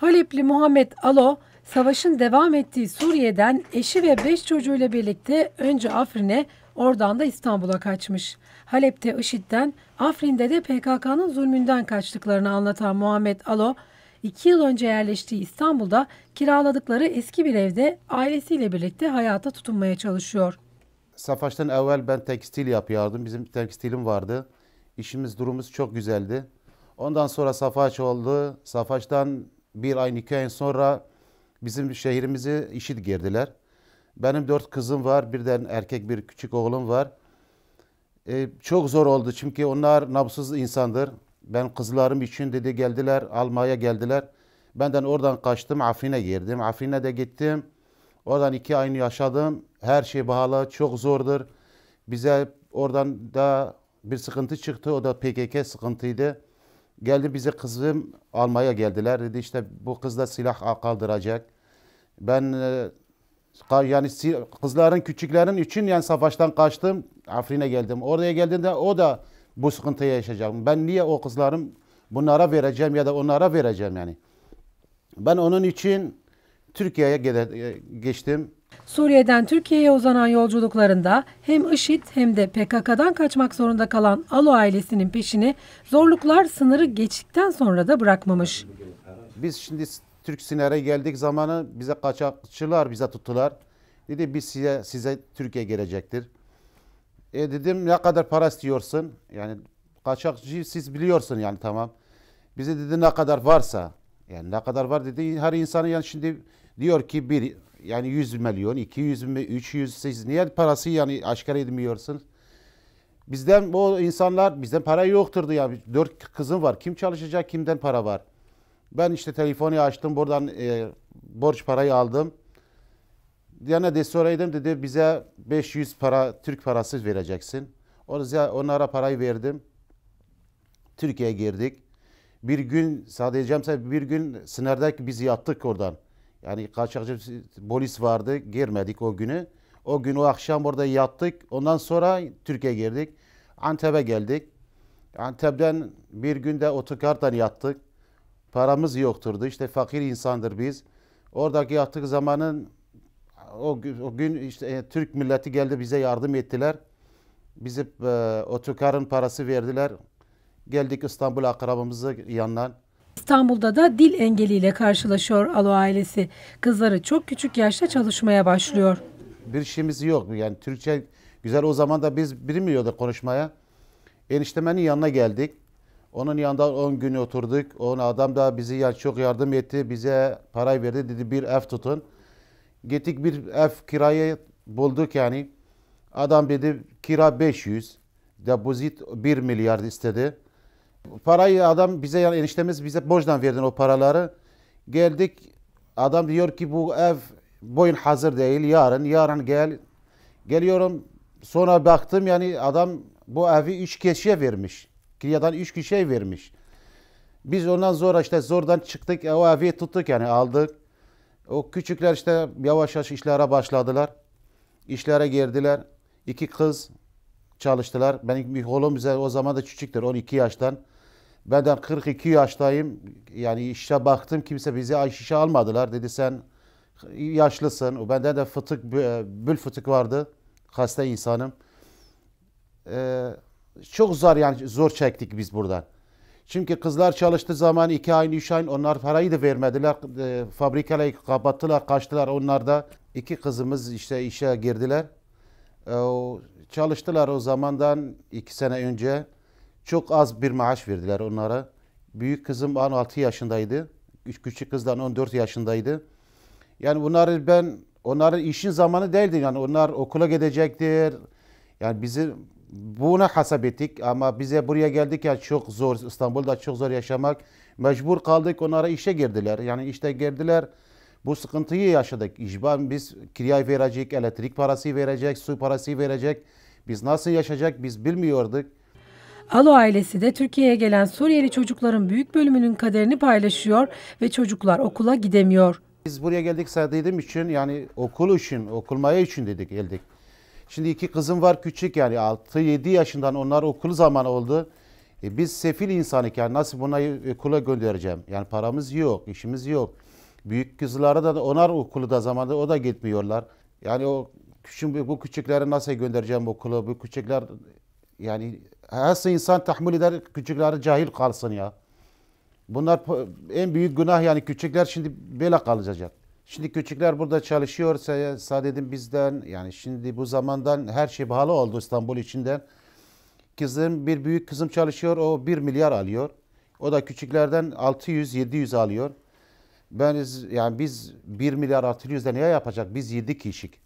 Halepli Muhammed Alo savaşın devam ettiği Suriye'den eşi ve beş çocuğuyla birlikte önce Afrin'e oradan da İstanbul'a kaçmış. Halep'te IŞİD'den Afrin'de de PKK'nın zulmünden kaçtıklarını anlatan Muhammed Alo iki yıl önce yerleştiği İstanbul'da kiraladıkları eski bir evde ailesiyle birlikte hayata tutunmaya çalışıyor. Savaştan evvel ben tekstil yapıyordum. Bizim tekstilim vardı. İşimiz durumumuz çok güzeldi. Ondan sonra savaş oldu. Savaştan bir ay iki ay sonra bizim şehrimizi işit girdiler. Benim dört kızım var. Birden erkek bir küçük oğlum var. E, çok zor oldu çünkü onlar nabsız insandır. Ben kızlarım için dedi geldiler almaya geldiler. Benden oradan kaçtım Afine girdim. Afine de gittim. Oradan iki ayını yaşadım. Her şey bahalı çok zordur. Bize oradan da bir sıkıntı çıktı. O da PKK sıkıntıydı. Geldi bize kızım almaya geldiler. Dedi işte bu kız da silah kaldıracak. Ben e, yani kızların küçüklerin için yani savaştan kaçtım. Afrin'e geldim. Oraya geldiğinde o da bu sıkıntıyı yaşayacak Ben niye o kızlarım bunlara vereceğim ya da onlara vereceğim yani. Ben onun için Türkiye'ye e, geçtim. Suriye'den Türkiye'ye uzanan yolculuklarında hem IŞİD hem de PKK'dan kaçmak zorunda kalan Alo ailesinin peşini zorluklar sınırı geçtikten sonra da bırakmamış. Biz şimdi Türk sınırına geldik zamanı bize kaçakçılar bize tuttular. Dedi biz size, size Türkiye gelecektir. E dedim ne kadar para istiyorsun? Yani kaçakçı siz biliyorsun yani tamam. Bize dedi ne kadar varsa yani ne kadar var dedi her insanı yani şimdi diyor ki bir yani 100 milyon, 200 mi, 300 siz niye parası yani aşkar edmiyorsunuz? Bizden bu insanlar bizden para yokturdu ya. Yani. Dört kızım var. Kim çalışacak? Kimden para var? Ben işte telefonu açtım. Buradan e, borç parayı aldım. Diana de soraydım dedi bize 500 para Türk parası vereceksin. Oraya onlara parayı verdim. Türkiye'ye girdik. Bir gün sadece bir gün sınırdaki biz yattık oradan. Yani kaçakçı polis vardı girmedik o günü. O gün o akşam orada yattık. Ondan sonra Türkiye girdik. Antep'e geldik. Antep'ten bir günde otokardan yattık. Paramız yokturdu. İşte fakir insandır biz. Oradaki yattık zamanın o gün, o gün işte e, Türk milleti geldi bize yardım ettiler. Bizi e, otokarın parası verdiler. Geldik İstanbul akrabamızın yanına. İstanbul'da da dil engeliyle karşılaşıyor Alo ailesi. Kızları çok küçük yaşta çalışmaya başlıyor. Bir şeyimiz yok. Yani Türkçe güzel o zaman da biz bilmiyorduk konuşmaya. Eniştemenin yanına geldik. Onun yanında 10 gün oturduk. Onun adam da bizi yani çok yardım etti. Bize parayı verdi. Dedi bir ev tutun. Gittik bir ev kirayı bulduk yani. Adam dedi kira 500. Depozit 1 milyar istedi. Parayı adam bize yani eniştemiz bize borçtan verdin o paraları. Geldik adam diyor ki bu ev boyun hazır değil yarın yarın gel. Geliyorum sonra baktım yani adam bu evi üç kişiye vermiş. Kiradan üç kişiye vermiş. Biz ondan sonra işte zordan çıktık e, o evi tuttuk yani aldık. O küçükler işte yavaş yavaş işlere başladılar. İşlere girdiler. İki kız çalıştılar. Benim bir oğlum bize o zaman da küçüktür 12 yaştan. Ben de 42 yaştayım. Yani işe baktım kimse bizi işe almadılar. Dedi sen yaşlısın. Bende de fıtık, e, bül fıtık vardı. Hasta insanım. Ee, çok zor yani zor çektik biz buradan. Çünkü kızlar çalıştığı zaman iki ay, üç ay onlar parayı da vermediler. E, fabrikaları kapattılar, kaçtılar onlar da. İki kızımız işte işe girdiler. E, çalıştılar o zamandan iki sene önce. Çok az bir maaş verdiler onlara. Büyük kızım 16 yaşındaydı. Küçük kızdan 14 yaşındaydı. Yani bunları ben onların işin zamanı değildi. Yani onlar okula gidecektir. Yani bizi buna hasap ettik ama bize buraya geldik ya çok zor İstanbul'da çok zor yaşamak mecbur kaldık onlara işe girdiler yani işte girdiler bu sıkıntıyı yaşadık İcban biz kirayı verecek elektrik parası verecek su parası verecek biz nasıl yaşayacak biz bilmiyorduk Alo ailesi de Türkiye'ye gelen Suriyeli çocukların büyük bölümünün kaderini paylaşıyor ve çocuklar okula gidemiyor. Biz buraya geldik sadece için yani okul için, okulmaya için dedik geldik. Şimdi iki kızım var küçük yani 6-7 yaşından onlar okul zaman oldu. E biz sefil insanık yani nasıl bunları e, okula göndereceğim? Yani paramız yok, işimiz yok. Büyük kızlara da onlar okulu da zamanında o da gitmiyorlar. Yani o küçük bu küçükleri nasıl göndereceğim okula? Bu küçükler yani her şey insan tahmül eder küçükleri cahil kalsın ya. Bunlar en büyük günah yani küçükler şimdi böyle kalacak. Şimdi küçükler burada çalışıyorsa sadedin bizden yani şimdi bu zamandan her şey pahalı oldu İstanbul içinden. Kızım bir büyük kızım çalışıyor o 1 milyar alıyor. O da küçüklerden 600 700 alıyor. Ben yani biz 1 milyar 600'de niye yapacak? Biz 7 kişilik.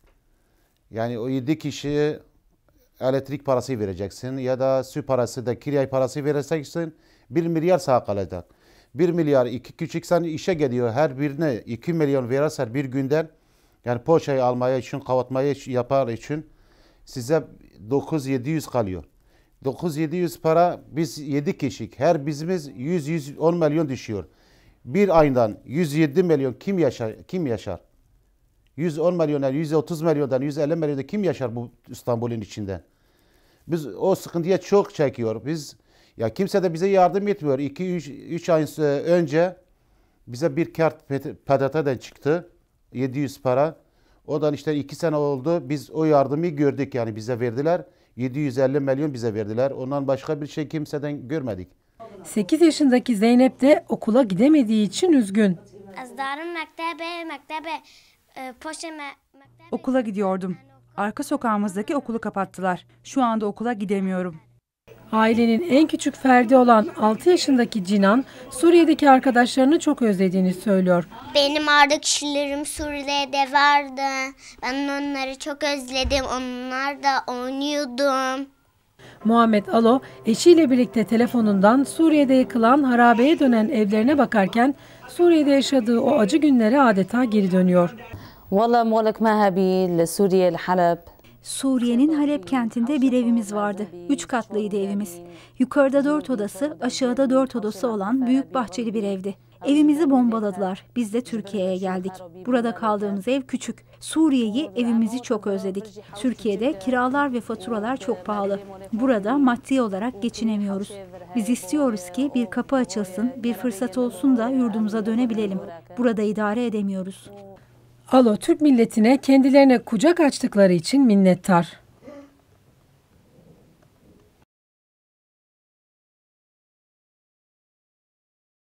Yani o 7 kişi elektrik parası vereceksin ya da su parası da kiryay parası vereceksin. 1 milyar sağ kalacak. 1 milyar iki küçük sen işe geliyor her birine 2 milyon verirsen bir günden yani poşayı almaya için kavatmayı yapar için size 9700 kalıyor. 9700 para biz 7 kişik her bizimiz 100 110 milyon düşüyor. Bir aydan 107 milyon kim yaşar kim yaşar? 110 milyona, 130 milyondan, 150 milyonda kim yaşar bu İstanbul'un içinden? Biz o sıkıntıya çok çekiyor. Biz ya kimse de bize yardım etmiyor. 2 3 3 ay önce bize bir kart PDT'den çıktı. 700 para. Odan işte 2 sene oldu. Biz o yardımı gördük yani bize verdiler. 750 milyon bize verdiler. Ondan başka bir şey kimseden görmedik. 8 yaşındaki Zeynep de okula gidemediği için üzgün. Azdarım mektebe, mektebe. Ee, okula gidiyordum. Arka sokağımızdaki okulu kapattılar. Şu anda okula gidemiyorum. Ailenin en küçük ferdi olan 6 yaşındaki Cinan, Suriye'deki arkadaşlarını çok özlediğini söylüyor. Benim arkadaşlarım Suriye'de vardı. Ben onları çok özledim. Onlar da oynuyordum. Muhammed Alo, eşiyle birlikte telefonundan Suriye'de yıkılan harabeye dönen evlerine bakarken Suriye'de yaşadığı o acı günlere adeta geri dönüyor. Valla muallak mahabi le Suriye Halep. Suriye'nin Halep kentinde bir evimiz vardı. Üç katlıydı evimiz. Yukarıda dört odası, aşağıda dört odası olan büyük bahçeli bir evdi. Evimizi bombaladılar. Biz de Türkiye'ye geldik. Burada kaldığımız ev küçük. Suriye'yi, evimizi çok özledik. Türkiye'de kiralar ve faturalar çok pahalı. Burada maddi olarak geçinemiyoruz. Biz istiyoruz ki bir kapı açılsın, bir fırsat olsun da yurdumuza dönebilelim. Burada idare edemiyoruz. Alo Türk milletine kendilerine kucak açtıkları için minnettar.